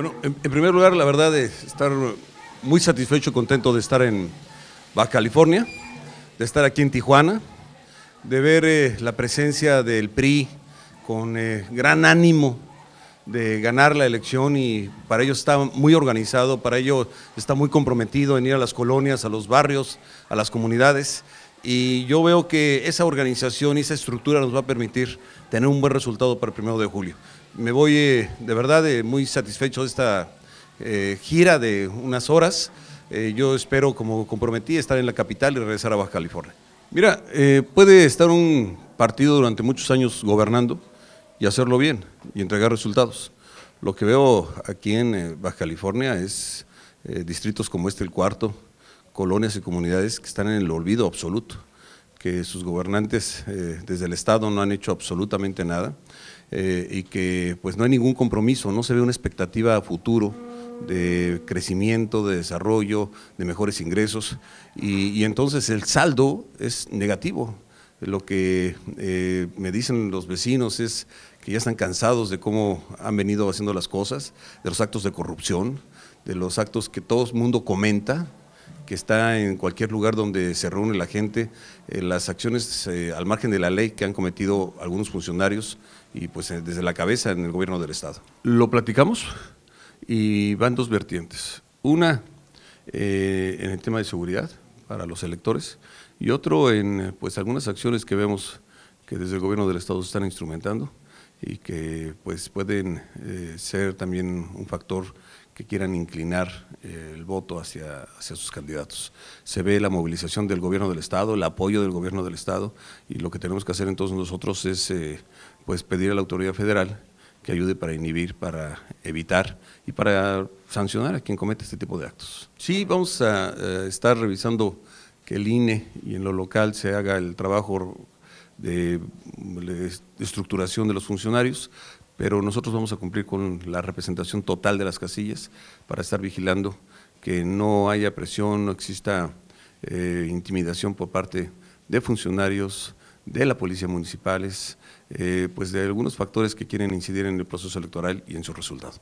Bueno, en, primer lugar, la verdad es estar muy satisfecho y contento de estar en Baja California, de estar aquí en Tijuana, de ver eh, la presencia del PRI con eh, gran ánimo de ganar la elección y para ello está muy organizado, para ello está muy comprometido en ir a las colonias, a los barrios, a las comunidades y yo veo que esa organización y esa estructura nos va a permitir tener un buen resultado para el primero de julio. Me voy eh, de verdad eh, muy satisfecho de esta eh, gira de unas horas. yo espero, como comprometí, estar en la capital y regresar a Baja California. Mira, puede estar un partido durante muchos años gobernando y hacerlo bien y entregar resultados. Lo que veo aquí en Baja California es distritos como este, el cuarto, colonias y comunidades que están en el olvido absoluto, que sus gobernantes eh, desde el Estado no han hecho absolutamente nada eh, y que pues no hay ningún compromiso, no se ve una expectativa a futuro de crecimiento, de desarrollo, de mejores ingresos y, entonces el saldo es negativo. Lo que eh, me dicen los vecinos es que ya están cansados de cómo han venido haciendo las cosas, de los actos de corrupción, de los actos que todo el mundo comenta, que está en cualquier lugar donde se reúne la gente, eh, las acciones eh, al margen de la ley que han cometido algunos funcionarios y pues eh, desde la cabeza en el gobierno del Estado. Lo platicamos y van dos vertientes. Una en el tema de seguridad para los electores y otro en pues algunas acciones que vemos que desde el gobierno del Estado se están instrumentando y que pues pueden ser también un factor que quieran inclinar eh, el voto hacia, hacia sus candidatos. Se ve la movilización del gobierno del Estado, el apoyo del gobierno del Estado y lo que tenemos que hacer entonces nosotros es eh, pues pedir a la autoridad federal que ayude para inhibir, para evitar y para sancionar a quien comete este tipo de actos. Sí, vamos a eh, estar revisando que el INE y en lo local se haga el trabajo de estructuración de los funcionarios, pero nosotros vamos a cumplir con la representación total de las casillas para estar vigilando que no haya presión, no exista eh, intimidación por parte de funcionarios, de la policía municipales, eh, pues de algunos factores que quieren incidir en el proceso electoral y en su resultado.